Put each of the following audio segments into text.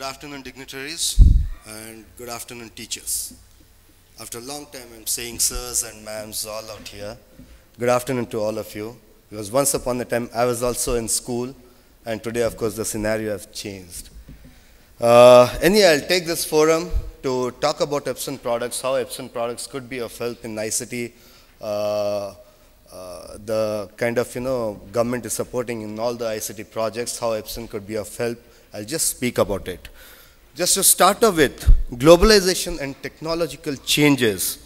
Good afternoon, dignitaries, and good afternoon, teachers. After a long time, I'm saying sirs and ma'ams all out here. Good afternoon to all of you. Because once upon a time, I was also in school, and today, of course, the scenario has changed. Uh, anyway, I'll take this forum to talk about Epson products, how Epson products could be of help in ICT, uh, uh, the kind of, you know, government is supporting in all the ICT projects, how Epson could be of help I'll just speak about it. Just to start off with, globalization and technological changes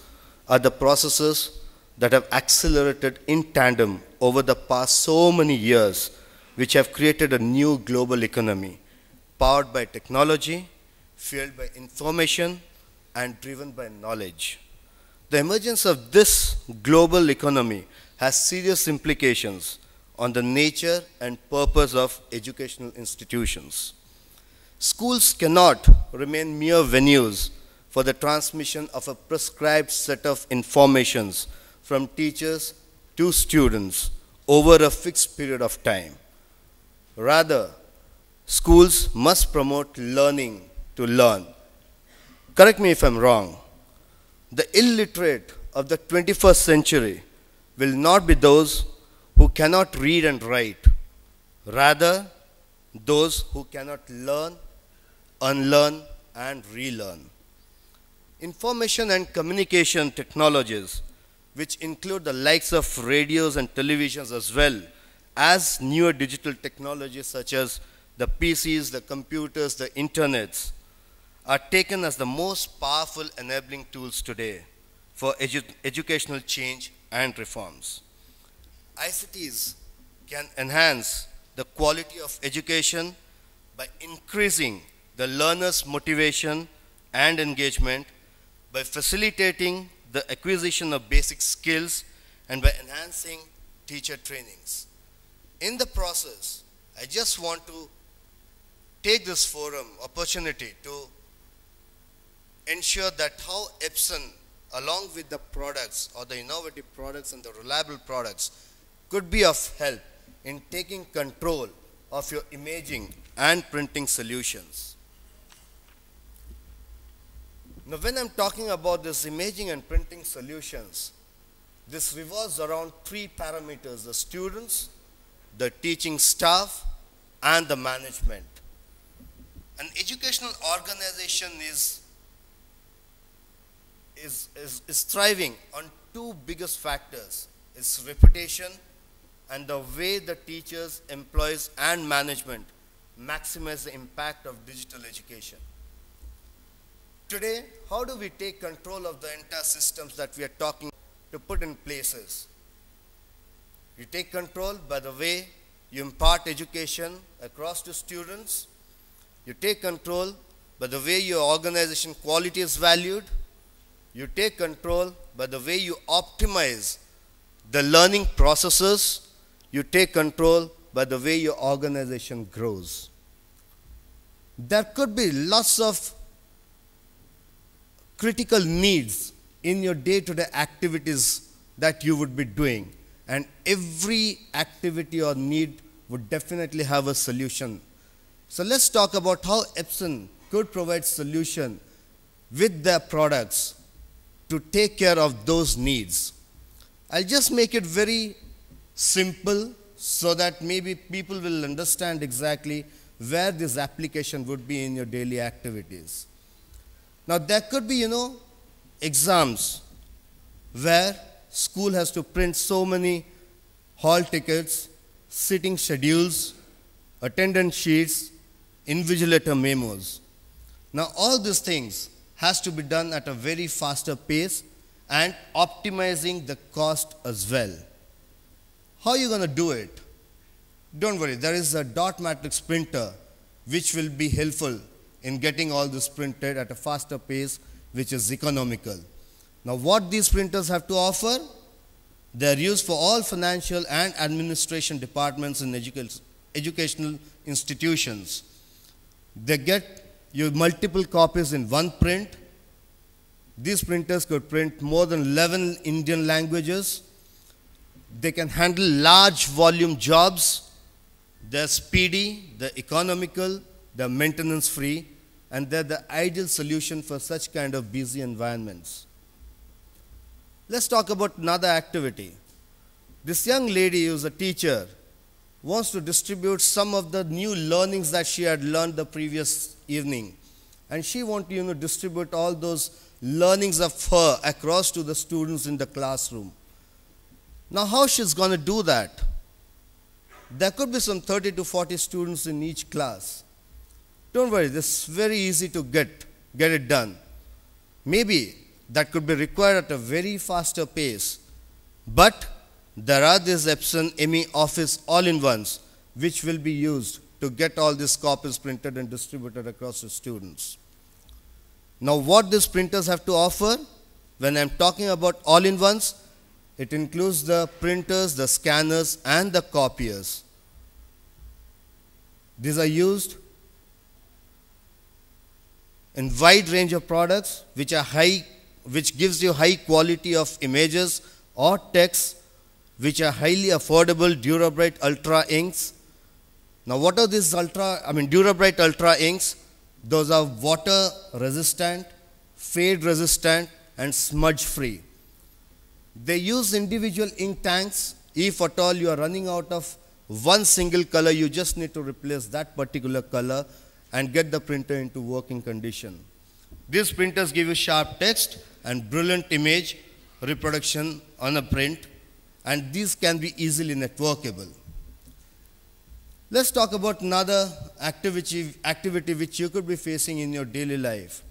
are the processes that have accelerated in tandem over the past so many years, which have created a new global economy powered by technology, fueled by information, and driven by knowledge. The emergence of this global economy has serious implications on the nature and purpose of educational institutions. Schools cannot remain mere venues for the transmission of a prescribed set of informations from teachers to students over a fixed period of time. Rather, schools must promote learning to learn. Correct me if I'm wrong. The illiterate of the 21st century will not be those who cannot read and write, rather, those who cannot learn, unlearn, and relearn. Information and communication technologies, which include the likes of radios and televisions as well as newer digital technologies such as the PCs, the computers, the internets, are taken as the most powerful enabling tools today for edu educational change and reforms. ICTs can enhance the quality of education by increasing the learner's motivation and engagement, by facilitating the acquisition of basic skills, and by enhancing teacher trainings. In the process, I just want to take this forum opportunity to ensure that how Epson, along with the products or the innovative products and the reliable products, could be of help in taking control of your imaging and printing solutions. Now, when I'm talking about this imaging and printing solutions, this revolves around three parameters the students, the teaching staff, and the management. An educational organization is, is, is, is thriving on two biggest factors its reputation and the way the teachers, employees, and management maximize the impact of digital education. Today, how do we take control of the entire systems that we are talking to put in places? You take control by the way you impart education across to students. You take control by the way your organization quality is valued. You take control by the way you optimize the learning processes you take control by the way your organization grows. There could be lots of critical needs in your day to day activities that you would be doing. And every activity or need would definitely have a solution. So let's talk about how Epson could provide solution with their products to take care of those needs. I'll just make it very simple, so that maybe people will understand exactly where this application would be in your daily activities. Now, there could be, you know, exams where school has to print so many hall tickets, sitting schedules, attendance sheets, invigilator memos. Now, all these things has to be done at a very faster pace and optimizing the cost as well. How are you going to do it? Don't worry, there is a dot matrix printer which will be helpful in getting all this printed at a faster pace, which is economical. Now, what these printers have to offer? They are used for all financial and administration departments in educa educational institutions. They get you multiple copies in one print. These printers could print more than 11 Indian languages they can handle large volume jobs. They're speedy, they're economical, they're maintenance free, and they're the ideal solution for such kind of busy environments. Let's talk about another activity. This young lady who's a teacher wants to distribute some of the new learnings that she had learned the previous evening. And she wants to you know, distribute all those learnings of her across to the students in the classroom. Now, how she's going to do that? There could be some 30 to 40 students in each class. Don't worry, this is very easy to get, get it done. Maybe that could be required at a very faster pace. But there are these Epson ME Office all-in-ones which will be used to get all these copies printed and distributed across the students. Now what these printers have to offer, when I'm talking about all-in-ones, it includes the printers, the scanners, and the copiers. These are used in wide range of products which are high which gives you high quality of images or text which are highly affordable Durabright Ultra inks. Now what are these Ultra, I mean Durabright Ultra inks? Those are water resistant, fade resistant and smudge free. They use individual ink tanks. If at all you are running out of one single color, you just need to replace that particular color and get the printer into working condition. These printers give you sharp text and brilliant image reproduction on a print and these can be easily networkable. Let's talk about another activity, activity which you could be facing in your daily life.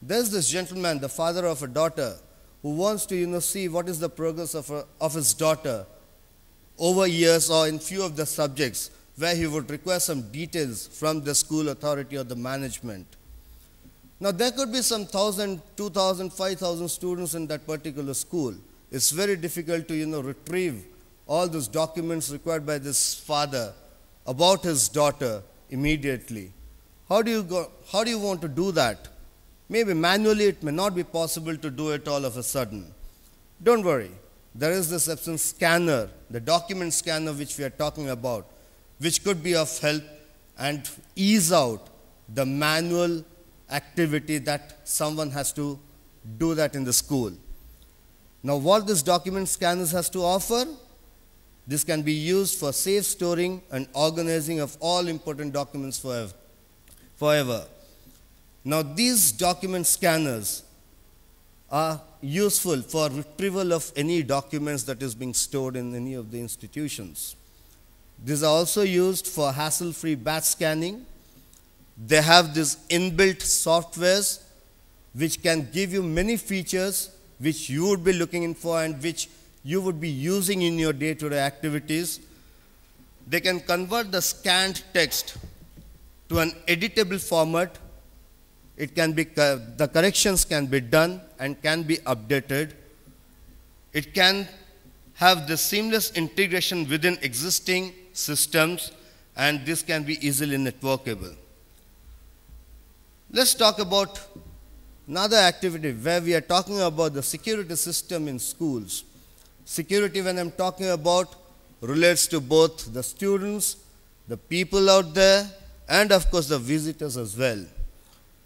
There's this gentleman, the father of a daughter, who wants to you know, see what is the progress of, her, of his daughter over years or in few of the subjects where he would require some details from the school authority or the management. Now, there could be some 1,000, 2,000, 5,000 students in that particular school. It's very difficult to, you know, retrieve all those documents required by this father about his daughter immediately. How do you, go, how do you want to do that? Maybe manually it may not be possible to do it all of a sudden. Don't worry. There is this Epson scanner, the document scanner which we are talking about, which could be of help and ease out the manual activity that someone has to do that in the school. Now, what this document scanner has to offer? This can be used for safe storing and organizing of all important documents forever. forever. Now, these document scanners are useful for retrieval of any documents that is being stored in any of the institutions. These are also used for hassle-free batch scanning. They have this inbuilt softwares which can give you many features which you would be looking for and which you would be using in your day-to-day -day activities. They can convert the scanned text to an editable format it can be, uh, the corrections can be done and can be updated. It can have the seamless integration within existing systems and this can be easily networkable. Let's talk about another activity where we are talking about the security system in schools. Security when I'm talking about relates to both the students, the people out there and of course the visitors as well.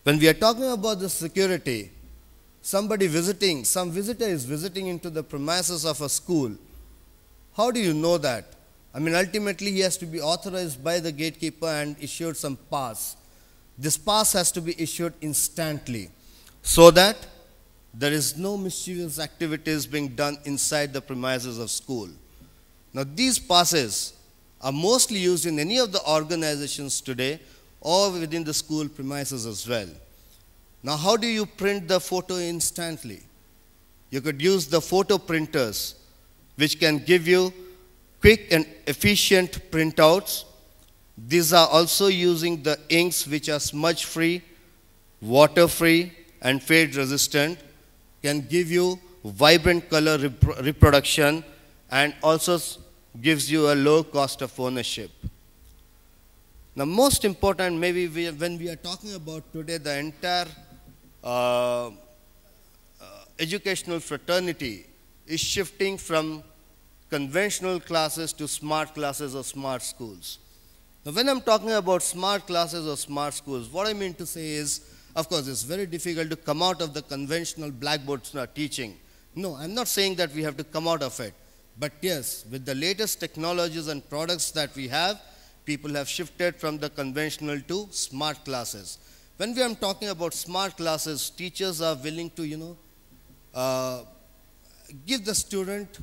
When we are talking about the security, somebody visiting, some visitor is visiting into the premises of a school. How do you know that? I mean, ultimately, he has to be authorized by the gatekeeper and issued some pass. This pass has to be issued instantly so that there is no mischievous activities being done inside the premises of school. Now, these passes are mostly used in any of the organizations today or within the school premises as well. Now, how do you print the photo instantly? You could use the photo printers, which can give you quick and efficient printouts. These are also using the inks which are smudge free, water free, and fade resistant, can give you vibrant color rep reproduction and also gives you a low cost of ownership. The most important, maybe we, when we are talking about today the entire uh, uh, educational fraternity is shifting from conventional classes to smart classes or smart schools. Now, when I'm talking about smart classes or smart schools, what I mean to say is, of course, it's very difficult to come out of the conventional blackboard teaching. No, I'm not saying that we have to come out of it. But yes, with the latest technologies and products that we have, people have shifted from the conventional to smart classes. When we are talking about smart classes, teachers are willing to, you know, uh, give the student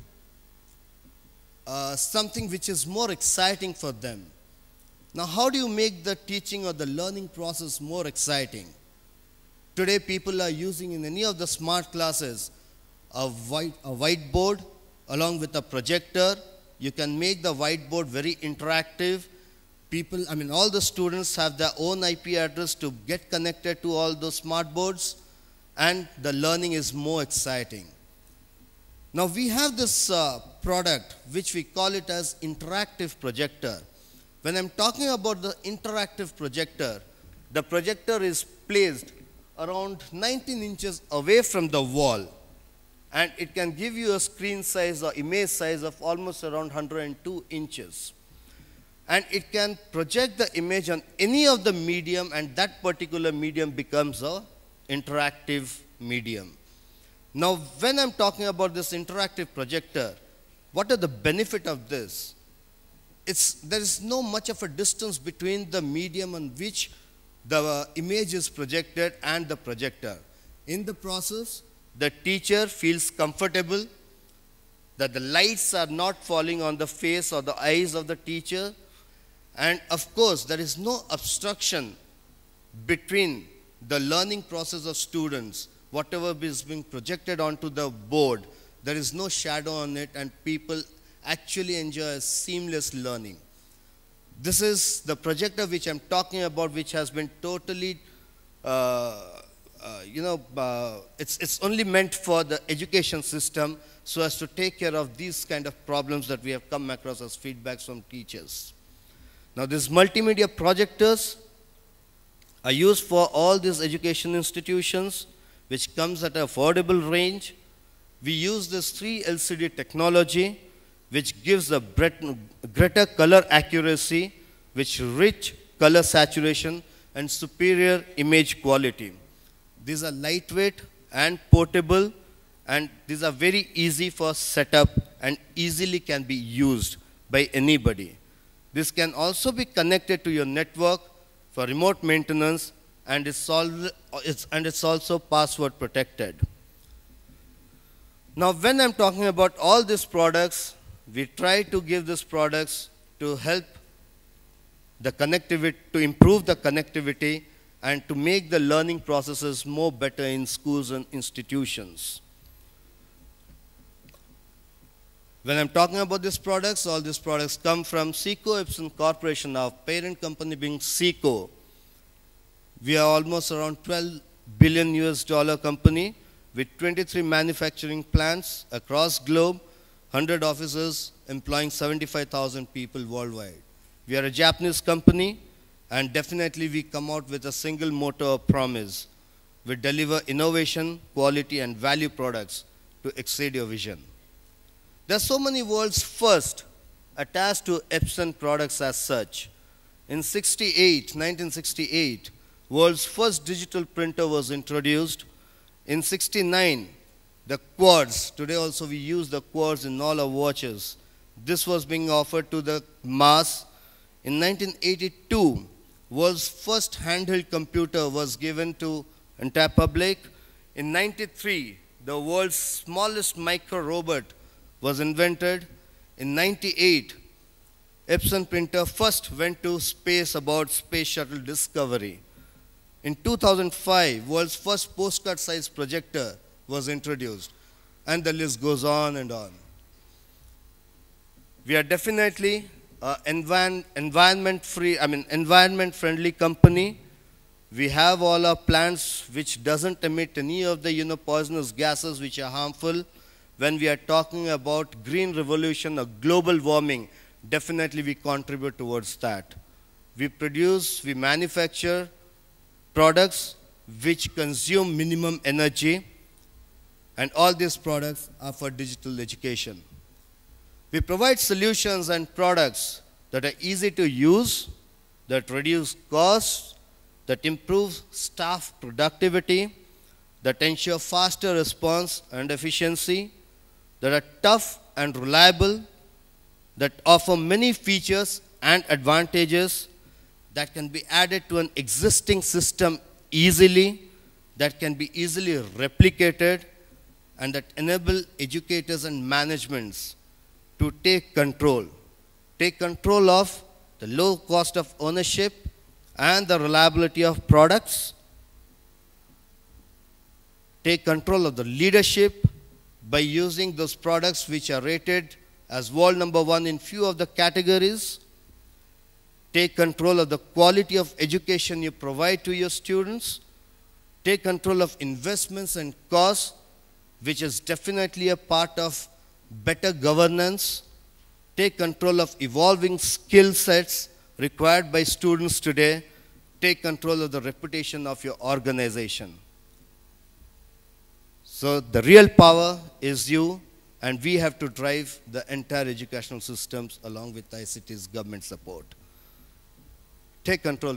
uh, something which is more exciting for them. Now, how do you make the teaching or the learning process more exciting? Today, people are using in any of the smart classes a, white, a whiteboard along with a projector. You can make the whiteboard very interactive people, I mean, all the students have their own IP address to get connected to all those smart boards, and the learning is more exciting. Now, we have this uh, product which we call it as interactive projector. When I'm talking about the interactive projector, the projector is placed around 19 inches away from the wall and it can give you a screen size or image size of almost around 102 inches and it can project the image on any of the medium and that particular medium becomes a interactive medium. Now when I'm talking about this interactive projector, what are the benefit of this? It's, there is no much of a distance between the medium on which the uh, image is projected and the projector. In the process, the teacher feels comfortable that the lights are not falling on the face or the eyes of the teacher and of course, there is no obstruction between the learning process of students, whatever is being projected onto the board, there is no shadow on it, and people actually enjoy seamless learning. This is the projector which I'm talking about, which has been totally, uh, uh, you know, uh, it's, it's only meant for the education system so as to take care of these kind of problems that we have come across as feedbacks from teachers. Now these multimedia projectors are used for all these education institutions which comes at an affordable range. We use this 3 LCD technology which gives a greater color accuracy, which rich color saturation and superior image quality. These are lightweight and portable and these are very easy for setup and easily can be used by anybody. This can also be connected to your network for remote maintenance and it's, all, it's, and it's also password protected. Now, when I'm talking about all these products, we try to give these products to help the connectivity, to improve the connectivity and to make the learning processes more better in schools and institutions. When I'm talking about these products, all these products come from Seco Epson Corporation, our parent company being Seco. We are almost around 12 billion US dollar company with 23 manufacturing plants across globe, 100 offices employing 75,000 people worldwide. We are a Japanese company and definitely we come out with a single motto promise. We deliver innovation, quality and value products to exceed your vision. There are so many world's first attached to Epson products as such. In 68, 1968, world's first digital printer was introduced. In 69, the quartz, today also we use the quartz in all our watches. This was being offered to the mass. In 1982, world's first handheld computer was given to entire public. In 93, the world's smallest micro robot was invented in 98. Epson printer first went to space about space shuttle discovery. In 2005, world's first postcard size projector was introduced. And the list goes on and on. We are definitely an environment free, I mean environment friendly company. We have all our plants which doesn't emit any of the you know, poisonous gases which are harmful when we are talking about green revolution or global warming, definitely we contribute towards that. We produce, we manufacture products which consume minimum energy, and all these products are for digital education. We provide solutions and products that are easy to use, that reduce costs, that improve staff productivity, that ensure faster response and efficiency, that are tough and reliable, that offer many features and advantages that can be added to an existing system easily, that can be easily replicated, and that enable educators and managements to take control. Take control of the low cost of ownership and the reliability of products. Take control of the leadership by using those products which are rated as world number one in few of the categories. Take control of the quality of education you provide to your students. Take control of investments and costs, which is definitely a part of better governance. Take control of evolving skill sets required by students today. Take control of the reputation of your organization. So the real power is you, and we have to drive the entire educational systems along with ICT's government support. Take control.